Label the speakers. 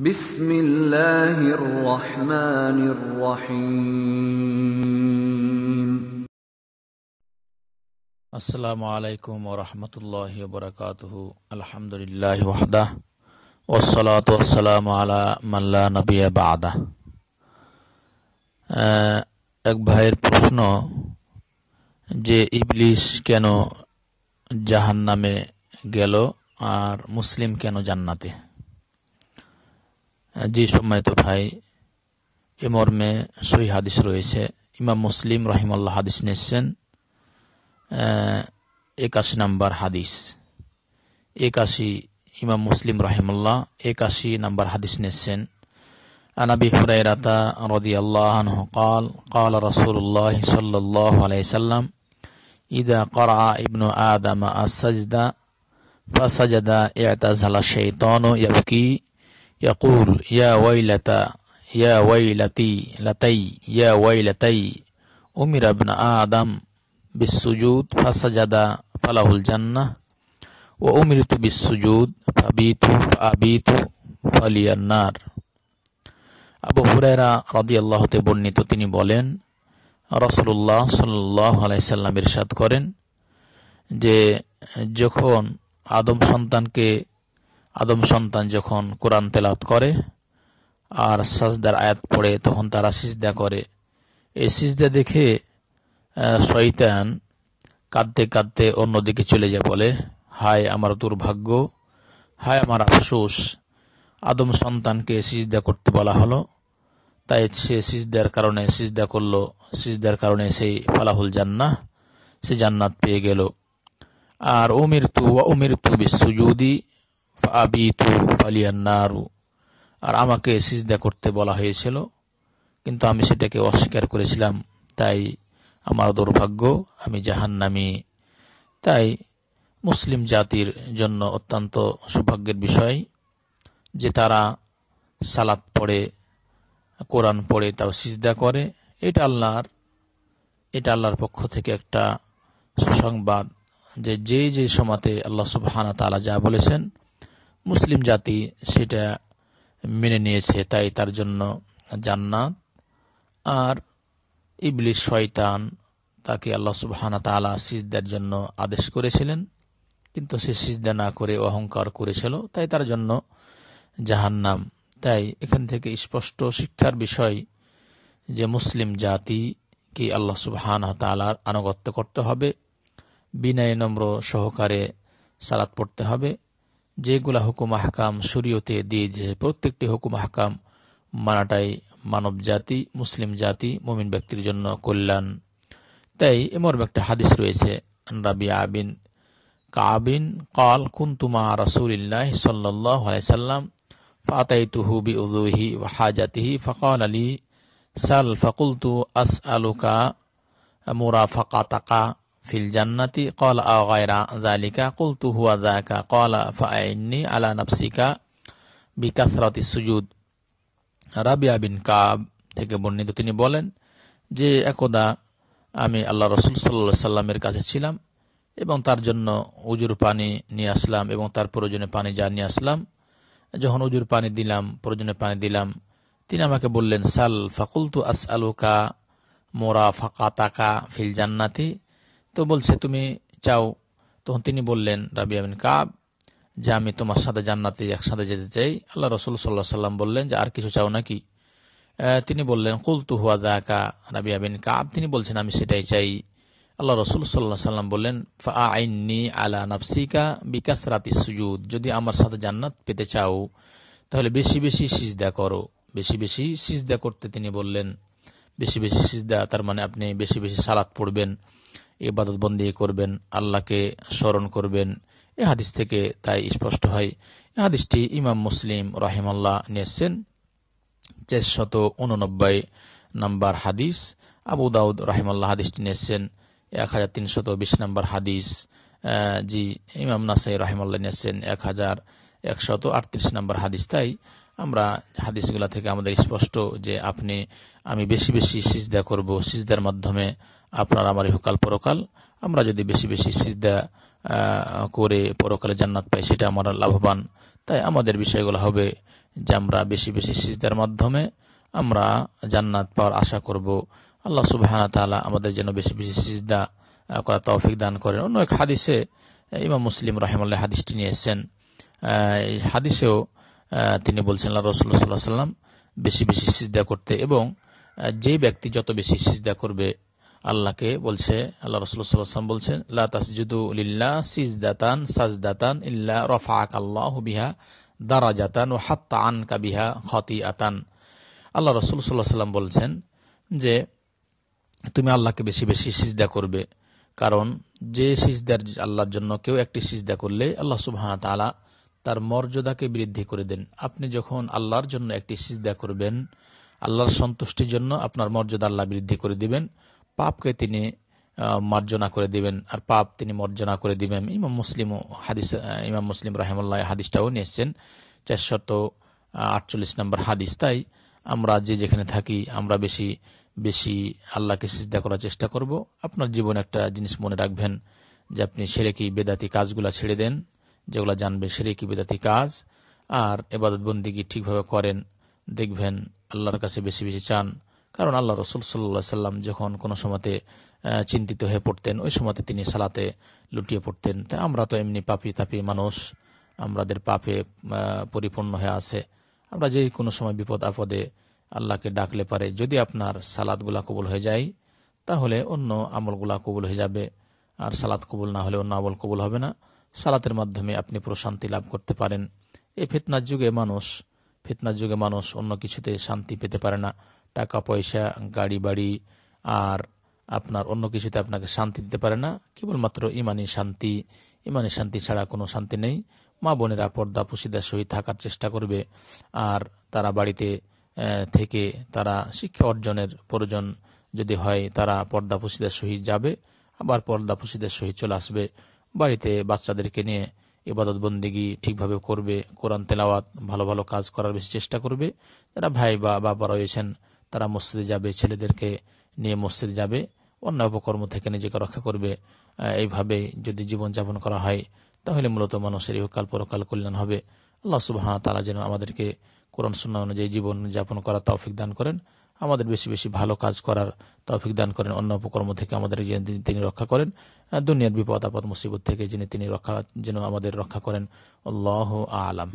Speaker 1: بسم اللہ الرحمن الرحیم السلام علیکم ورحمۃ اللہ وبرکاتہ الحمد للہ وحدہ والصلاة والسلام علی من لا نبی بعدہ ایک بھائر پرشن جے ابلیس کینو جہنم گیلو اور مسلم کینو جنتے ہیں জি সম্মানিত ভাই এ মর্মে সহি হাদিস রয়েছে ইমাম মুসলিম রহিমাল্লাহ হাদিস নিয়েছেন একাশি নাম্বার হাদিস একাশি ইমাম মুসলিম রহিমাল্লাহ একাশি নাম্বার হাদিস নিয়েছেন عن ابي هريره رضي الله عنه قال قال رسول الله صلى الله عليه وسلم اذا قرأ ابن ادم السجده فسجد اعتزل الشيطان يبكي يقول يا ويلتا يا ويلتي لتي يا ويلتي أمر ابن آدم بالسجود فسجد فله الجنة وأمرت بالسجود فبيت فأبيت فلي النار أبو هريرة رضي الله আবু হুরায়রা بولين رسول الله صلى الله عليه وسلم إرشاد করেন যে যখন আদম সন্তানকে আদম সন্তান যখন কোরআন তেলাত করে আর সাজদার আয়াত পড়ে তখন তারা সিজদা করে এই সিজদা দেখে শয়তান কাঁদতে কাঁদতে অন্যদিকে চলে যায় বলে হায় আমার দুর্ভাগ্য হায় আমার আফসোস আদম সন্তানকে সিজদা করতে বলা হলো তাই সে সিজদার কারণে সিজদা করলো সিজদার কারণে সেই ফলাফল জান্না সে জান্নাত পেয়ে গেল আর ওমির তু ওয়া আবিতু আর আমাকে সিজদা করতে বলা হয়েছিল কিন্তু আমি সেটাকে অস্বীকার করেছিলাম তাই আমার দুর্ভাগ্য আমি জাহান্নামি তাই মুসলিম জাতির জন্য অত্যন্ত সৌভাগ্যের বিষয় যে তারা সালাত পড়ে কোরআন পড়ে তাও সিজদা করে এটা আল্লাহর এটা আল্লাহর পক্ষ থেকে একটা সুসংবাদ যে যে যে সমাতে আল্লাহ সুবাহ যা বলেছেন মুসলিম জাতি সেটা মেনে নিয়েছে তাই তার জন্য জান্নাত আর ইবলিস শয়তান তাকে আল্লাহ সুবাহানা তালা সিজদার জন্য আদেশ করেছিলেন কিন্তু সে সিজদা না করে অহংকার করেছিল তাই তার জন্য জাহান্নাম তাই এখান থেকে স্পষ্ট শিক্ষার বিষয় যে মুসলিম জাতি কি আল্লাহ সুবহান তালার আনুগত্য করতে হবে বিনয় নম্র সহকারে সালাত পড়তে হবে যেগুলা হুকুম আহকাম শরীয়তে দিয়ে যে প্রত্যেকটি হুকুম আহকাম মানাটাই মানব জাতি মুসলিম জাতি মুমিন ব্যক্তির জন্য কল্যাণ তাই এমর একটা হাদিস রয়েছে রাবি আবিন কাবিন কাল কুন্তুমা রাসুলিল্লাহ সাল্লাহ আলাইসাল্লাম ফাতাইতুহু বিউযুহি ওয়া হাজাতিহি ফাকাল আলী সাল ফাকুলতু আসআলুকা মুরাফাকাতাকা ফিল জান্নাতি কল আয়রা জালিকা কুলতু হুয়া জাকা কলা ফাইনি আলা নফসিকা বিকাসরাতি সুজুদ রাবিয়া বিন কাব থেকে বর্ণিত তিনি বলেন যে একদা আমি আল্লাহ রসুল সাল্লা সাল্লামের কাছে ছিলাম এবং তার জন্য উজুর পানি নিয়ে আসলাম এবং তার প্রয়োজনে পানি যা নিয়ে আসলাম যখন উজুর পানি দিলাম প্রয়োজনে পানি দিলাম তিনি আমাকে বললেন সাল ফাকুলতু আস আলুকা মোরা ফাঁকা তাকা ফিল জান্নাতি তো বলছে তুমি চাও তখন তিনি বললেন রাবি আমিন কাব যে আমি তোমার সাথে জান্নাতে একসাথে যেতে চাই আল্লাহ রসুল সাল্লাহ সাল্লাম বললেন যে আর কিছু চাও নাকি তিনি বললেন কুলতু হুয়া দাকা রাবি আবিন কাব তিনি বলছেন আমি সেটাই চাই আল্লাহ রসুল সাল্লাহ সাল্লাম বললেন আইননি আলা নাফসিকা বিকাশ রাতি সুযুদ যদি আমার সাথে জান্নাত পেতে চাও তাহলে বেশি বেশি সিজদা করো বেশি বেশি সিজদা করতে তিনি বললেন বেশি বেশি সিজদা তার মানে আপনি বেশি বেশি সালাত পড়বেন বন্দি করবেন আল্লাহকে স্মরণ করবেন এ হাদিস থেকে তাই স্পষ্ট হয় এ হাদিসটি ইমাম মুসলিম রাহিমাল্লাহ নিয়েছেন চারশত উননব্বই নাম্বার হাদিস আবু দাউদ রাহিমাল্লাহ হাদিসটি নিয়েছেন এক হাজার তিনশত বিশ নাম্বার হাদিস জি ইমাম নাসাই রাহিমাল্লাহ নিয়েছেন এক হাজার একশত আটত্রিশ নাম্বার হাদিস তাই আমরা হাদিসগুলা থেকে আমাদের স্পষ্ট যে আপনি আমি বেশি বেশি সিজদা করব সিজদার মাধ্যমে আপনার আমার ইহকাল পরকাল আমরা যদি বেশি বেশি সিজদা করে পরকালে জান্নাত পাই সেটা আমরা লাভবান তাই আমাদের বিষয়গুলো হবে যে আমরা বেশি বেশি সিজদার মাধ্যমে আমরা জান্নাত পাওয়ার আশা করব আল্লাহ সুবাহানা তালা আমাদের যেন বেশি বেশি সিজদা করা তৌফিক দান করেন অন্য এক হাদিসে ইমাম মুসলিম রহমাল্লাহ হাদিসটি নিয়ে এসছেন হাদিসেও তিনি বলছেন রসুল্লাহ সাল্লাম বেশি বেশি সিজদা করতে এবং যে ব্যক্তি যত বেশি সিজদা করবে আল্লাহকে বলছে আল্লাহ রসুল্লাহাম বলছেন লা সিজদাতান সাজদাতান ইল্লা রফাক আল্লাহ বিহা দারাজাতান ও হাত্তা আন কাবিহা হতি আতান আল্লাহ রসুল সাল্লাহ সাল্লাম বলছেন যে তুমি আল্লাহকে বেশি বেশি সিজদা করবে কারণ যে সিজদার আল্লাহর জন্য কেউ একটি সিজদা করলে আল্লাহ সুবাহ তালা তার মর্যাদাকে বৃদ্ধি করে দেন আপনি যখন আল্লাহর জন্য একটি সিজদা করবেন আল্লাহর সন্তুষ্টির জন্য আপনার মর্যাদা আল্লাহ বৃদ্ধি করে দিবেন পাপকে তিনি মার্জনা করে দিবেন আর পাপ তিনি মর্যনা করে দিবেন ইমাম মুসলিম হাদিস ইমাম মুসলিম রাহেমুল্লাহ হাদিসটাও নিয়েছেন চারশত আটচল্লিশ নম্বর হাদিস তাই আমরা যে যেখানে থাকি আমরা বেশি বেশি আল্লাহকে সিজদা করার চেষ্টা করব আপনার জীবন একটা জিনিস মনে রাখবেন যে আপনি কি বেদাতি কাজগুলা ছেড়ে দেন যেগুলো জানবে কি বেদাতি কাজ আর এবাদত বন্দিগি ঠিকভাবে করেন দেখবেন আল্লাহর কাছে বেশি বেশি চান কারণ আল্লাহ রসুল সাল্লা সাল্লাম যখন কোনো সময়তে চিন্তিত হয়ে পড়তেন ওই সময়তে তিনি সালাতে লুটিয়ে পড়তেন তাই আমরা তো এমনি পাপি তাপি মানুষ আমাদের পাপে পরিপূর্ণ হয়ে আছে আমরা যে কোনো সময় বিপদ আপদে আল্লাহকে ডাকলে পারে যদি আপনার সালাদগুলা কবুল হয়ে যায় তাহলে অন্য আমলগুলা কবুল হয়ে যাবে আর সালাদ কবুল না হলে অন্য আমল কবুল হবে না সালাতের মাধ্যমে আপনি প্রশান্তি লাভ করতে পারেন এই ফিতনার যুগে মানুষ ফিতনার যুগে মানুষ অন্য কিছুতে শান্তি পেতে পারে না টাকা পয়সা গাড়ি বাড়ি আর আপনার অন্য কিছুতে আপনাকে শান্তি দিতে পারে না কেবলমাত্র ইমানি শান্তি ইমানি শান্তি ছাড়া কোনো শান্তি নেই মা বোনেরা পর্দা পুশিদার সহিত থাকার চেষ্টা করবে আর তারা বাড়িতে থেকে তারা শিক্ষা অর্জনের প্রয়োজন যদি হয় তারা পর্দা পুশিদার সহিত যাবে আবার পর্দা পুশিদার সহিত চলে আসবে বাড়িতে বাচ্চাদেরকে নিয়ে ইবাদত বন্দিগি ঠিকভাবে করবে কোরআন তেলাওয়াত ভালো ভালো কাজ করার বেশি চেষ্টা করবে যারা ভাই বা বাবা রয়েছেন তারা মসজিদে যাবে ছেলেদেরকে নিয়ে মসজিদে যাবে অন্য অপকর্ম থেকে নিজেকে রক্ষা করবে এইভাবে যদি জীবনযাপন করা হয় তাহলে মূলত মানুষের ইহকাল পরকাল কল্যাণ হবে আল্লাহ সুবাহ তারা যেন আমাদেরকে কোরআন শূন্য অনুযায়ী জীবন যাপন করা তৌফিক দান করেন আমাদের বেশি বেশি ভালো কাজ করার তৌফিক দান করেন অন্য উপকর্ম থেকে আমাদের তিনি রক্ষা করেন দুনিয়ার বিপদ আপদ মুসিবত থেকে যিনি তিনি রক্ষা যেন আমাদের রক্ষা করেন আল্লাহ আলাম